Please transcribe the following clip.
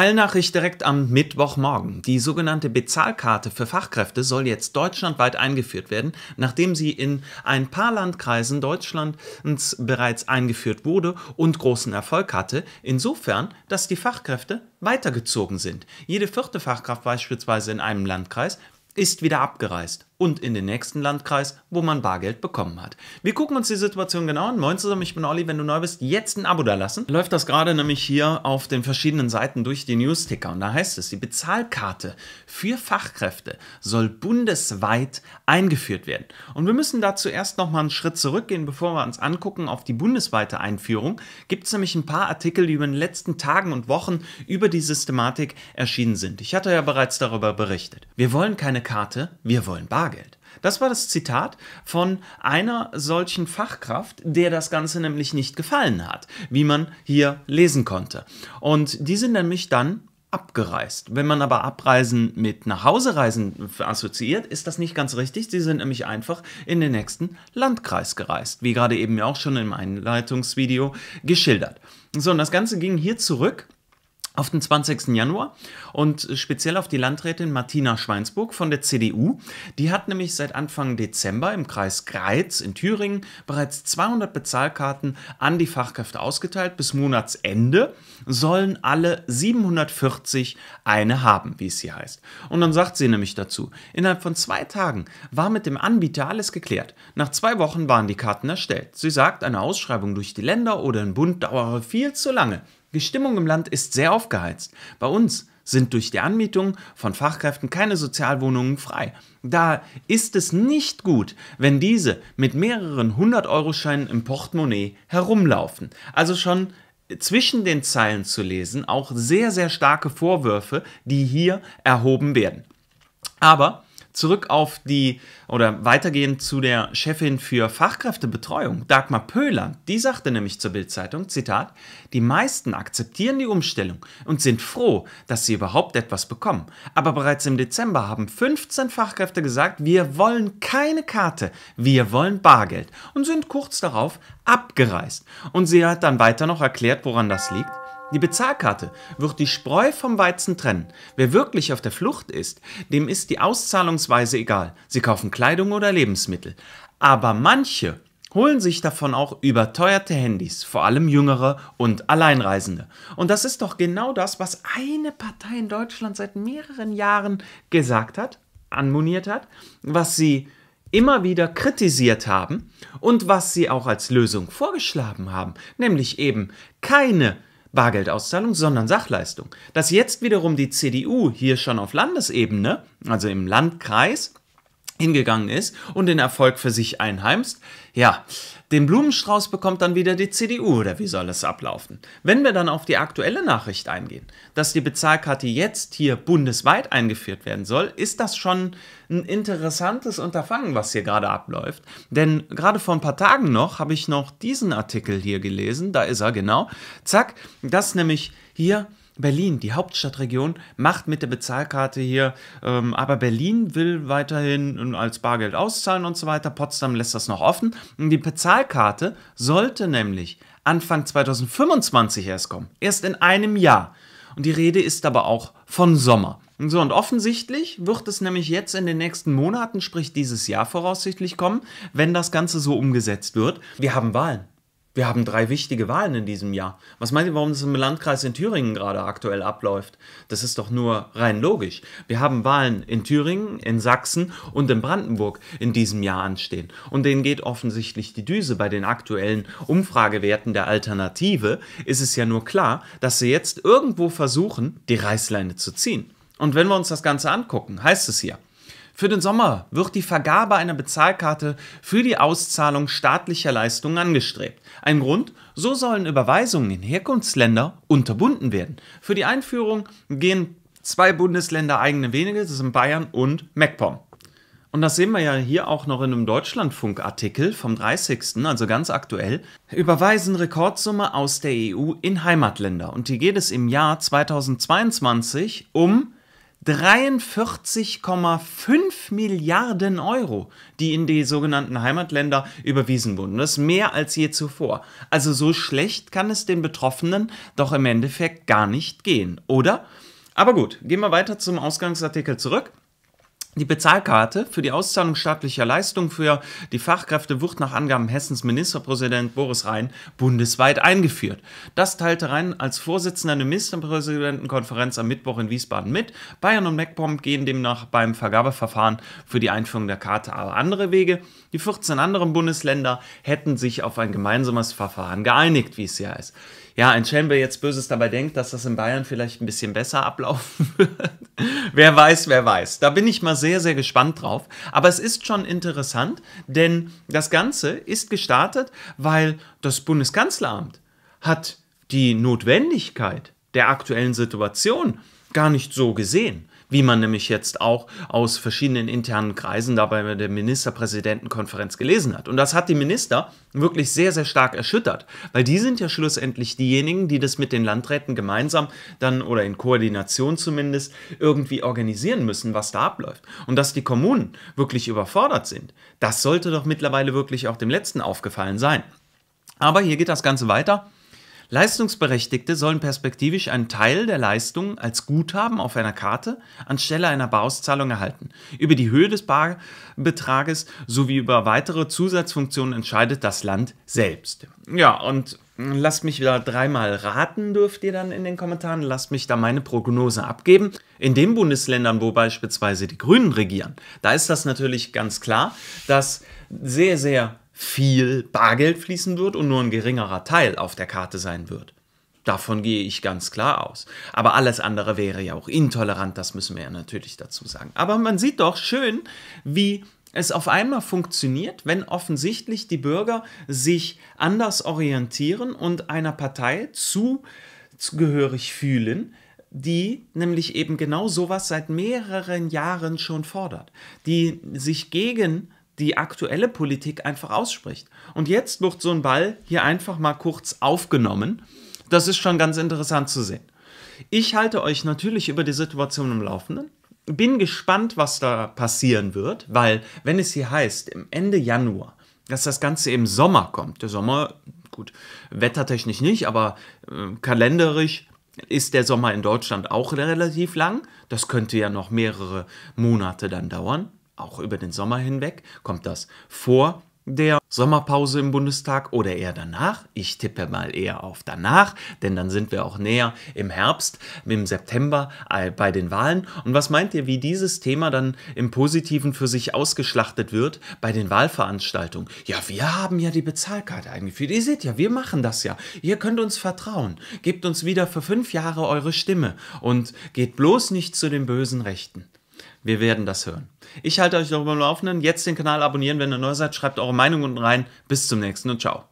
Allnachricht direkt am Mittwochmorgen. Die sogenannte Bezahlkarte für Fachkräfte soll jetzt deutschlandweit eingeführt werden, nachdem sie in ein paar Landkreisen Deutschlands bereits eingeführt wurde und großen Erfolg hatte, insofern, dass die Fachkräfte weitergezogen sind. Jede vierte Fachkraft beispielsweise in einem Landkreis ist wieder abgereist und in den nächsten Landkreis, wo man Bargeld bekommen hat. Wir gucken uns die Situation genau an. Moin zusammen, ich bin Olli. Wenn du neu bist, jetzt ein Abo da lassen. Läuft das gerade nämlich hier auf den verschiedenen Seiten durch die News-Ticker. Und da heißt es, die Bezahlkarte für Fachkräfte soll bundesweit eingeführt werden. Und wir müssen dazu erst nochmal einen Schritt zurückgehen, bevor wir uns angucken auf die bundesweite Einführung. Gibt es nämlich ein paar Artikel, die über den letzten Tagen und Wochen über die Systematik erschienen sind. Ich hatte ja bereits darüber berichtet. Wir wollen keine Karte, wir wollen Bargeld. Bargeld. Das war das Zitat von einer solchen Fachkraft, der das Ganze nämlich nicht gefallen hat, wie man hier lesen konnte. Und die sind nämlich dann abgereist. Wenn man aber Abreisen mit nach reisen assoziiert, ist das nicht ganz richtig. Sie sind nämlich einfach in den nächsten Landkreis gereist, wie gerade eben ja auch schon im Einleitungsvideo geschildert. So, und das Ganze ging hier zurück auf den 20. Januar und speziell auf die Landrätin Martina Schweinsburg von der CDU. Die hat nämlich seit Anfang Dezember im Kreis Greiz in Thüringen bereits 200 Bezahlkarten an die Fachkräfte ausgeteilt. Bis Monatsende sollen alle 740 eine haben, wie es hier heißt. Und dann sagt sie nämlich dazu, innerhalb von zwei Tagen war mit dem Anbieter alles geklärt. Nach zwei Wochen waren die Karten erstellt. Sie sagt, eine Ausschreibung durch die Länder oder den Bund dauere viel zu lange. Die Stimmung im Land ist sehr aufgeheizt. Bei uns sind durch die Anmietung von Fachkräften keine Sozialwohnungen frei. Da ist es nicht gut, wenn diese mit mehreren 100-Euro-Scheinen im Portemonnaie herumlaufen. Also schon zwischen den Zeilen zu lesen, auch sehr, sehr starke Vorwürfe, die hier erhoben werden. Aber zurück auf die oder weitergehend zu der Chefin für Fachkräftebetreuung, Dagmar Pöhler. Die sagte nämlich zur Bildzeitung, Zitat, die meisten akzeptieren die Umstellung und sind froh, dass sie überhaupt etwas bekommen. Aber bereits im Dezember haben 15 Fachkräfte gesagt, wir wollen keine Karte, wir wollen Bargeld und sind kurz darauf abgereist. Und sie hat dann weiter noch erklärt, woran das liegt. Die Bezahlkarte wird die Spreu vom Weizen trennen. Wer wirklich auf der Flucht ist, dem ist die Auszahlungsweise egal. Sie kaufen Kleidung oder Lebensmittel. Aber manche holen sich davon auch überteuerte Handys, vor allem Jüngere und Alleinreisende. Und das ist doch genau das, was eine Partei in Deutschland seit mehreren Jahren gesagt hat, anmoniert hat, was sie immer wieder kritisiert haben und was sie auch als Lösung vorgeschlagen haben, nämlich eben keine Bargeldauszahlung, sondern Sachleistung. Dass jetzt wiederum die CDU hier schon auf Landesebene, also im Landkreis, hingegangen ist und den Erfolg für sich einheimst, ja, den Blumenstrauß bekommt dann wieder die CDU oder wie soll es ablaufen? Wenn wir dann auf die aktuelle Nachricht eingehen, dass die Bezahlkarte jetzt hier bundesweit eingeführt werden soll, ist das schon ein interessantes Unterfangen, was hier gerade abläuft. Denn gerade vor ein paar Tagen noch habe ich noch diesen Artikel hier gelesen, da ist er genau, zack, das nämlich hier Berlin, die Hauptstadtregion, macht mit der Bezahlkarte hier, ähm, aber Berlin will weiterhin ähm, als Bargeld auszahlen und so weiter. Potsdam lässt das noch offen. Und die Bezahlkarte sollte nämlich Anfang 2025 erst kommen. Erst in einem Jahr. Und die Rede ist aber auch von Sommer. So, und offensichtlich wird es nämlich jetzt in den nächsten Monaten, sprich dieses Jahr voraussichtlich kommen, wenn das Ganze so umgesetzt wird. Wir haben Wahlen wir haben drei wichtige Wahlen in diesem Jahr. Was meint ihr, warum das im Landkreis in Thüringen gerade aktuell abläuft? Das ist doch nur rein logisch. Wir haben Wahlen in Thüringen, in Sachsen und in Brandenburg in diesem Jahr anstehen. Und denen geht offensichtlich die Düse. Bei den aktuellen Umfragewerten der Alternative ist es ja nur klar, dass sie jetzt irgendwo versuchen, die Reißleine zu ziehen. Und wenn wir uns das Ganze angucken, heißt es hier, für den Sommer wird die Vergabe einer Bezahlkarte für die Auszahlung staatlicher Leistungen angestrebt. Ein Grund, so sollen Überweisungen in Herkunftsländer unterbunden werden. Für die Einführung gehen zwei Bundesländer eigene Wenige, das sind Bayern und MacPom. Und das sehen wir ja hier auch noch in einem Deutschlandfunk-Artikel vom 30., also ganz aktuell, überweisen Rekordsumme aus der EU in Heimatländer. Und hier geht es im Jahr 2022 um 43,5 Milliarden Euro, die in die sogenannten Heimatländer überwiesen wurden. Das ist mehr als je zuvor. Also so schlecht kann es den Betroffenen doch im Endeffekt gar nicht gehen, oder? Aber gut, gehen wir weiter zum Ausgangsartikel zurück. Die Bezahlkarte für die Auszahlung staatlicher Leistungen für die Fachkräfte wird nach Angaben Hessens Ministerpräsident Boris Rhein bundesweit eingeführt. Das teilte Rhein als Vorsitzender der Ministerpräsidentenkonferenz am Mittwoch in Wiesbaden mit. Bayern und MacPom gehen demnach beim Vergabeverfahren für die Einführung der Karte aber andere Wege. Die 14 anderen Bundesländer hätten sich auf ein gemeinsames Verfahren geeinigt, wie es ja ist ja, ein Schelm, jetzt Böses dabei denkt, dass das in Bayern vielleicht ein bisschen besser ablaufen wird. wer weiß, wer weiß. Da bin ich mal sehr, sehr gespannt drauf. Aber es ist schon interessant, denn das Ganze ist gestartet, weil das Bundeskanzleramt hat die Notwendigkeit der aktuellen Situation gar nicht so gesehen wie man nämlich jetzt auch aus verschiedenen internen Kreisen dabei bei der Ministerpräsidentenkonferenz gelesen hat. Und das hat die Minister wirklich sehr, sehr stark erschüttert, weil die sind ja schlussendlich diejenigen, die das mit den Landräten gemeinsam dann oder in Koordination zumindest irgendwie organisieren müssen, was da abläuft. Und dass die Kommunen wirklich überfordert sind, das sollte doch mittlerweile wirklich auch dem letzten aufgefallen sein. Aber hier geht das Ganze weiter. Leistungsberechtigte sollen perspektivisch einen Teil der Leistung als Guthaben auf einer Karte anstelle einer Bauszahlung erhalten. Über die Höhe des Barbetrages sowie über weitere Zusatzfunktionen entscheidet das Land selbst. Ja, und lasst mich da dreimal raten, dürft ihr dann in den Kommentaren. Lasst mich da meine Prognose abgeben. In den Bundesländern, wo beispielsweise die Grünen regieren, da ist das natürlich ganz klar, dass sehr, sehr viel Bargeld fließen wird und nur ein geringerer Teil auf der Karte sein wird. Davon gehe ich ganz klar aus. Aber alles andere wäre ja auch intolerant, das müssen wir ja natürlich dazu sagen. Aber man sieht doch schön, wie es auf einmal funktioniert, wenn offensichtlich die Bürger sich anders orientieren und einer Partei zugehörig fühlen, die nämlich eben genau sowas seit mehreren Jahren schon fordert, die sich gegen die aktuelle Politik einfach ausspricht. Und jetzt wird so ein Ball hier einfach mal kurz aufgenommen. Das ist schon ganz interessant zu sehen. Ich halte euch natürlich über die Situation im Laufenden. Bin gespannt, was da passieren wird, weil wenn es hier heißt, im Ende Januar, dass das Ganze im Sommer kommt, der Sommer, gut, wettertechnisch nicht, aber äh, kalenderisch ist der Sommer in Deutschland auch relativ lang. Das könnte ja noch mehrere Monate dann dauern auch über den Sommer hinweg. Kommt das vor der Sommerpause im Bundestag oder eher danach? Ich tippe mal eher auf danach, denn dann sind wir auch näher im Herbst, im September äh, bei den Wahlen. Und was meint ihr, wie dieses Thema dann im Positiven für sich ausgeschlachtet wird bei den Wahlveranstaltungen? Ja, wir haben ja die Bezahlkarte eingeführt. Ihr seht ja, wir machen das ja. Ihr könnt uns vertrauen. Gebt uns wieder für fünf Jahre eure Stimme und geht bloß nicht zu den bösen Rechten. Wir werden das hören. Ich halte euch darüber im Laufenden. Jetzt den Kanal abonnieren, wenn ihr neu seid. Schreibt eure Meinung unten rein. Bis zum nächsten und ciao.